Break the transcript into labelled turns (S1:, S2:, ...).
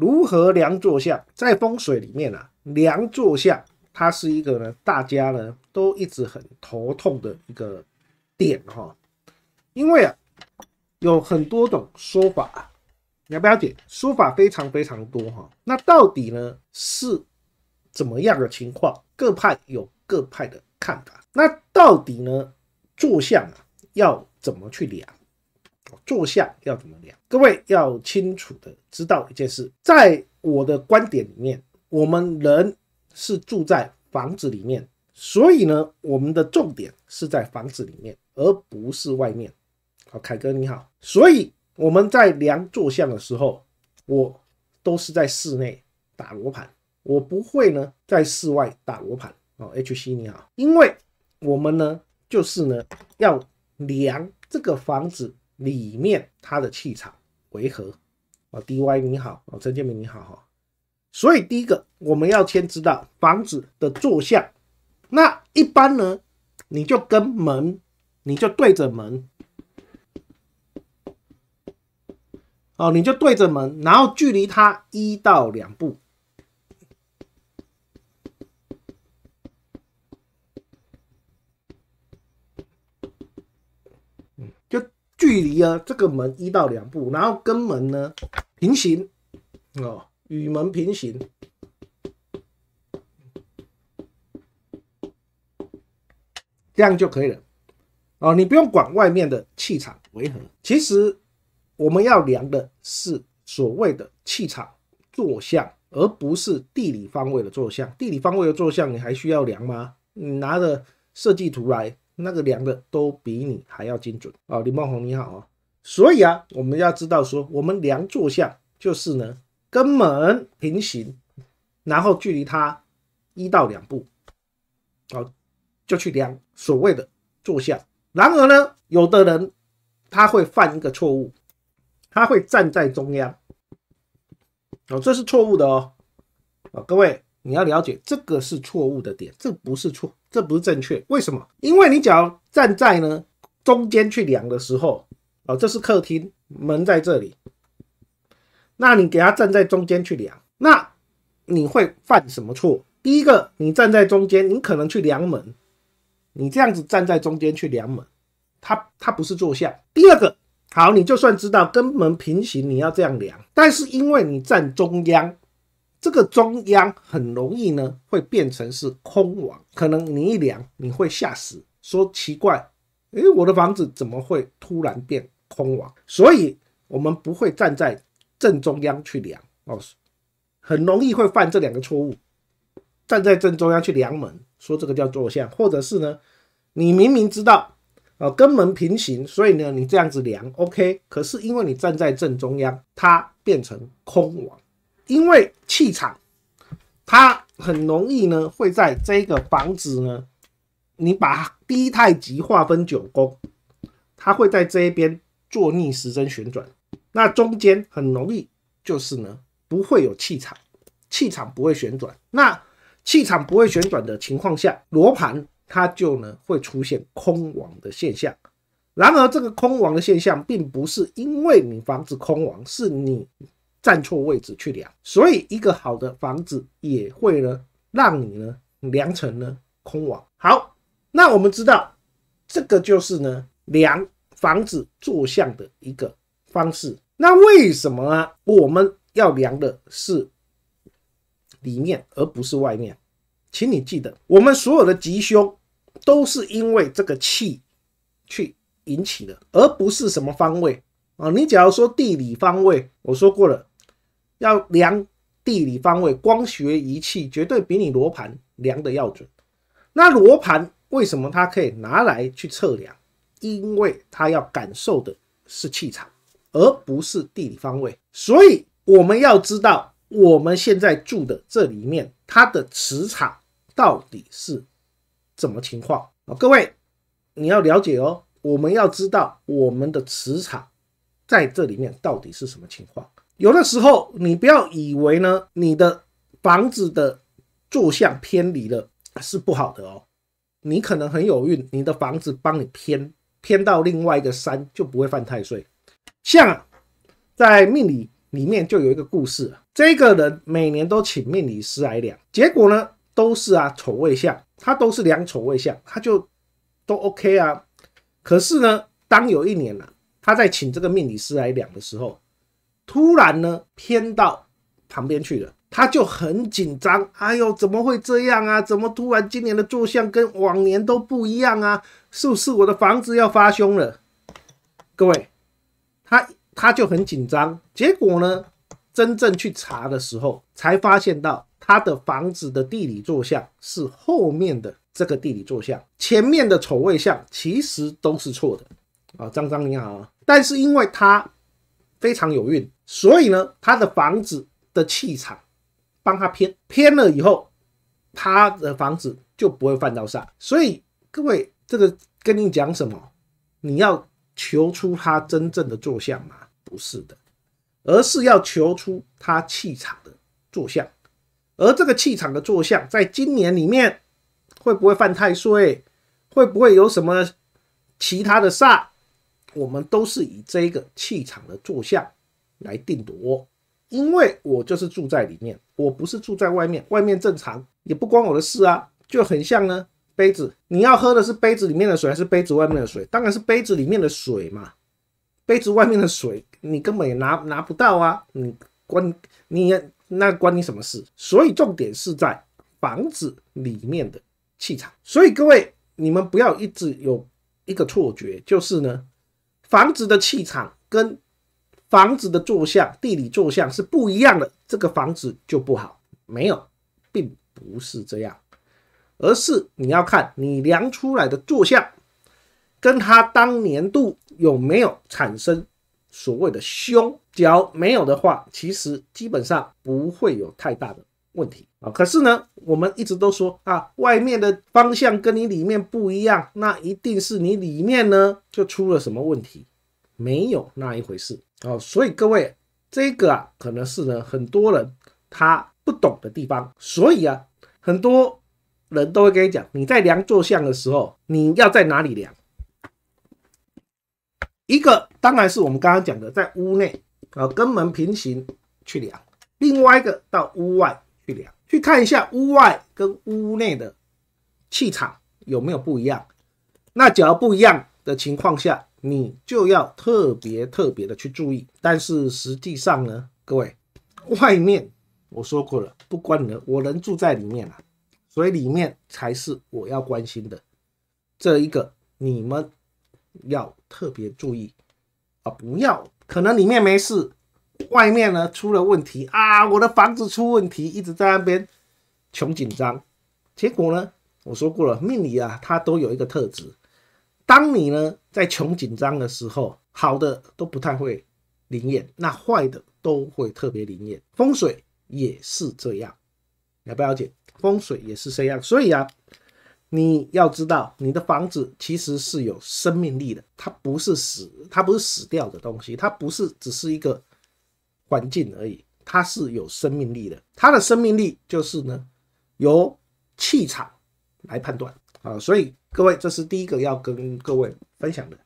S1: 如何量坐向？在风水里面啊，量坐向它是一个呢，大家呢都一直很头痛的一个点哈。因为啊，有很多种说法，你要不要点？说法非常非常多哈。那到底呢是怎么样的情况？各派有各派的看法。那到底呢坐向啊要怎么去量？坐向要怎么量？各位要清楚的知道一件事，在我的观点里面，我们人是住在房子里面，所以呢，我们的重点是在房子里面，而不是外面。好，凯哥你好。所以我们在量坐像的时候，我都是在室内打罗盘，我不会呢在室外打罗盘。哦 h C 你好，因为我们呢，就是呢要量这个房子。里面他的气场为何？哦，D Y 你好哦，陈建明你好哈。所以第一个我们要先知道房子的坐向，那一般呢，你就跟门，你就对着门，哦，你就对着门，然后距离它一到两步。距离啊，这个门一到两步，然后跟门呢平行哦，与门平行，这样就可以了哦。你不用管外面的气场为何，其实我们要量的是所谓的气场坐向，而不是地理方位的坐向。地理方位的坐向，你还需要量吗？你拿着设计图来。那个量的都比你还要精准啊！李梦红你好啊，所以啊，我们要知道说，我们量坐相就是呢，跟门平行，然后距离它一到两步，好，就去量所谓的坐相。然而呢，有的人他会犯一个错误，他会站在中央，哦，这是错误的哦，啊，各位你要了解这个是错误的点，这不是错。这不是正确，为什么？因为你只要站在呢中间去量的时候，哦，这是客厅门在这里，那你给他站在中间去量，那你会犯什么错？第一个，你站在中间，你可能去量门，你这样子站在中间去量门，它它不是坐向。第二个，好，你就算知道跟门平行，你要这样量，但是因为你站中央。这个中央很容易呢，会变成是空网。可能你一量，你会吓死，说奇怪，诶，我的房子怎么会突然变空网？所以我们不会站在正中央去量哦，很容易会犯这两个错误。站在正中央去量门，说这个叫坐向，或者是呢，你明明知道，呃，跟门平行，所以呢，你这样子量，OK，可是因为你站在正中央，它变成空网。因为气场，它很容易呢，会在这个房子呢，你把第一太极划分九宫，它会在这一边做逆时针旋转，那中间很容易就是呢，不会有气场，气场不会旋转，那气场不会旋转的情况下，罗盘它就呢会出现空亡的现象。然而，这个空亡的现象并不是因为你房子空亡，是你。站错位置去量，所以一个好的房子也会呢，让你呢量成呢空网。好，那我们知道这个就是呢量房子坐向的一个方式。那为什么我们要量的是里面而不是外面？请你记得，我们所有的吉凶都是因为这个气去引起的，而不是什么方位啊。你假如说地理方位，我说过了。要量地理方位，光学仪器绝对比你罗盘量的要准。那罗盘为什么它可以拿来去测量？因为它要感受的是气场，而不是地理方位。所以我们要知道，我们现在住的这里面，它的磁场到底是怎么情况啊？各位，你要了解哦。我们要知道我们的磁场在这里面到底是什么情况。有的时候，你不要以为呢，你的房子的坐向偏离了是不好的哦。你可能很有运，你的房子帮你偏偏到另外一个山，就不会犯太岁。像在命理里面就有一个故事，这个人每年都请命理师来量，结果呢都是啊丑未相，他都是量丑未相，他就都 OK 啊。可是呢，当有一年了，他在请这个命理师来量的时候。突然呢，偏到旁边去了，他就很紧张。哎呦，怎么会这样啊？怎么突然今年的坐向跟往年都不一样啊？是不是我的房子要发凶了？各位，他他就很紧张。结果呢，真正去查的时候，才发现到他的房子的地理坐向是后面的这个地理坐向，前面的丑位向其实都是错的啊。张张你好，但是因为他非常有运。所以呢，他的房子的气场帮他偏偏了以后，他的房子就不会犯到煞。所以各位，这个跟你讲什么？你要求出他真正的坐向吗？不是的，而是要求出他气场的坐向。而这个气场的坐向，在今年里面会不会犯太岁？会不会有什么其他的煞？我们都是以这个气场的坐向。来定夺，因为我就是住在里面，我不是住在外面。外面正常也不关我的事啊，就很像呢。杯子，你要喝的是杯子里面的水还是杯子外面的水？当然是杯子里面的水嘛。杯子外面的水你根本也拿拿不到啊，你关你那关你什么事？所以重点是在房子里面的气场。所以各位，你们不要一直有一个错觉，就是呢，房子的气场跟。房子的坐向、地理坐向是不一样的，这个房子就不好。没有，并不是这样，而是你要看你量出来的坐向，跟它当年度有没有产生所谓的凶要没有的话，其实基本上不会有太大的问题啊。可是呢，我们一直都说啊，外面的方向跟你里面不一样，那一定是你里面呢就出了什么问题。没有那一回事哦，所以各位，这个啊，可能是呢很多人他不懂的地方，所以啊，很多人都会跟你讲，你在量坐向的时候，你要在哪里量？一个当然是我们刚刚讲的，在屋内啊，跟门平行去量；另外一个到屋外去量，去看一下屋外跟屋内的气场有没有不一样。那只要不一样的情况下，你就要特别特别的去注意，但是实际上呢，各位，外面我说过了不关人，我人住在里面啊，所以里面才是我要关心的这一个，你们要特别注意啊，不要可能里面没事，外面呢出了问题啊，我的房子出问题，一直在那边穷紧张，结果呢，我说过了，命里啊它都有一个特质。当你呢在穷紧张的时候，好的都不太会灵验，那坏的都会特别灵验。风水也是这样，了不了解？风水也是这样，所以啊，你要知道，你的房子其实是有生命力的，它不是死，它不是死掉的东西，它不是只是一个环境而已，它是有生命力的。它的生命力就是呢，由气场来判断。啊，所以各位，这是第一个要跟各位分享的。